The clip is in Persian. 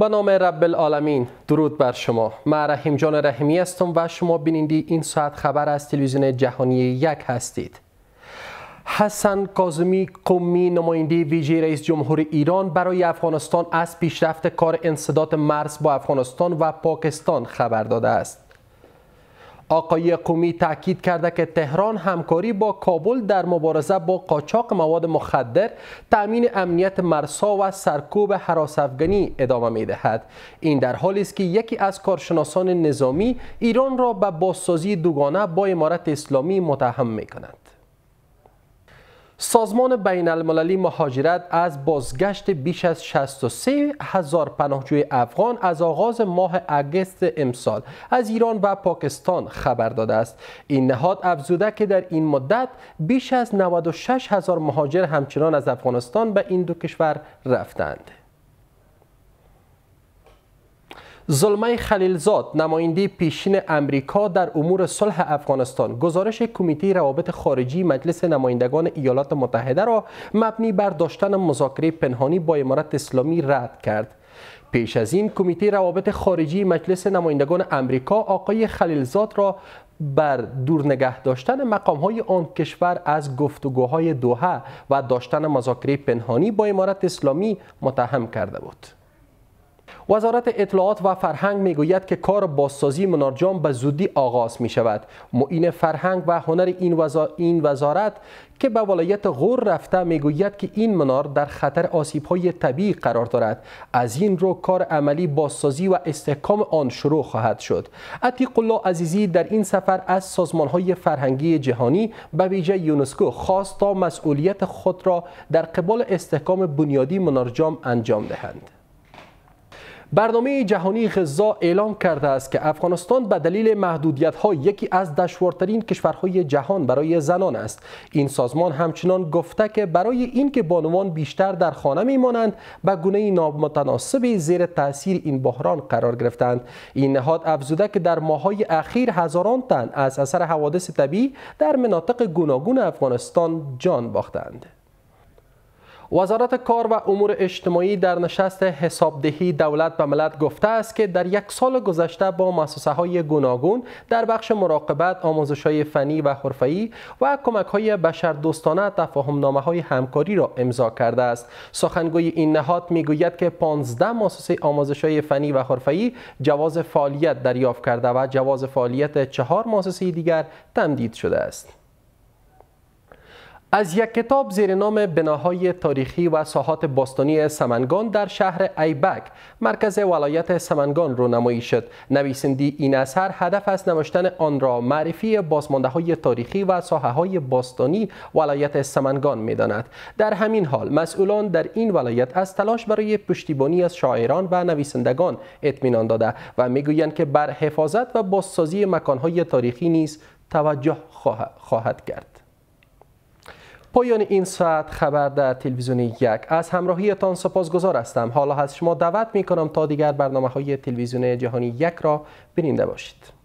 به نام رب العالمین درود بر شما ما رحیم جان رحیمی هستم و شما بینندی این ساعت خبر از تلویزیون جهانی یک هستید حسن کازمی قومی نماینده ویژه رئیس جمهور ایران برای افغانستان از پیشرفت کار انصداد مرز با افغانستان و پاکستان خبر داده است آقای قومی تاکید کرده که تهران همکاری با کابل در مبارزه با قاچاق مواد مخدر تأمین امنیت مرسا و سرکوب حراس ادامه می دهد این در حالی است که یکی از کارشناسان نظامی ایران را به بازسازی دوگانه با امارت اسلامی متهم می کند سازمان بین المللی مهاجرت از بازگشت بیش از 63 هزار پناهجوی افغان از آغاز ماه اگست امسال از ایران و پاکستان خبر داده است. این نهاد افزوده که در این مدت بیش از 96 هزار مهاجر همچنان از افغانستان به این دو کشور رفتند. زلمه خلیلزاد نماینده پیشین امریکا در امور صلح افغانستان گزارش کمیته روابط خارجی مجلس نمایندگان ایالات متحده را مبنی بر داشتن مذاکره پنهانی با امارت اسلامی رد کرد پیش از این کمیته روابط خارجی مجلس نمایندگان امریکا آقای خلیلزاد را بر دور نگه داشتن مقام های آن کشور از گفتگوهای دوحه و داشتن مذاکره پنهانی با امارت اسلامی متهم کرده بود. وزارت اطلاعات و فرهنگ میگوید که کار بازسازی منارجام به زودی آغاز می شود معین فرهنگ و هنر این, این وزارت که به ولایت غور رفته میگوید که این منار در خطر آسیب های طبیعی قرار دارد از این رو کار عملی بازسازی و استحکام آن شروع خواهد شد عتیق الله عزیزی در این سفر از سازمان های فرهنگی جهانی به ویژه یونسکو خواست تا مسئولیت خود را در قبال استحکام بنیادی منارجام انجام دهند برنامه جهانی غذا اعلام کرده است که افغانستان به دلیل محدودیت یکی از دشوارترین کشورهای جهان برای زنان است این سازمان همچنان گفته که برای اینکه بانوان بیشتر در خانه میمانند به گونه نامتناسبی زیر تاثیر این بحران قرار گرفتند این نهاد افزوده که در ماهای اخیر هزاران تن از اثر حوادث طبیعی در مناطق گوناگون افغانستان جان باختند وزارت کار و امور اجتماعی در نشست حسابدهی دولت به ملت گفته است که در یک سال گذشته با مؤسسه های گوناگون در بخش مراقبت آموزش های فنی و حرفه‌ای و کمک های بشردوستانه تفاهم نامه های همکاری را امضا کرده است سخنگوی این نهاد میگوید که 15 مؤسسه آموزش های فنی و حرفه‌ای جواز فعالیت دریافت کرده و جواز فعالیت چهار مؤسسه دیگر تمدید شده است از یک کتاب زیر نام بناهای تاریخی و ساحات باستانی سمنگان در شهر ایبک مرکز ولایت سمنگان رو نمایی شد نویسندی این اثر هدف از نوشتن آن را معرفی بازمانده های تاریخی و ساحه های باستانی ولایت سمنگان می داند. در همین حال مسئولان در این ولایت از تلاش برای پشتیبانی از شاعران و نویسندگان اطمینان داده و میگویند که بر حفاظت و بازسازی مکانهای تاریخی نیز توجه خواهد کرد پایان این ساعت خبر در تلویزیون یک از همراهیتان سپاسگزار هستم حالا از شما دعوت می کنم تا دیگر برنامه های تلویزیون جهانی یک را بیننده باشید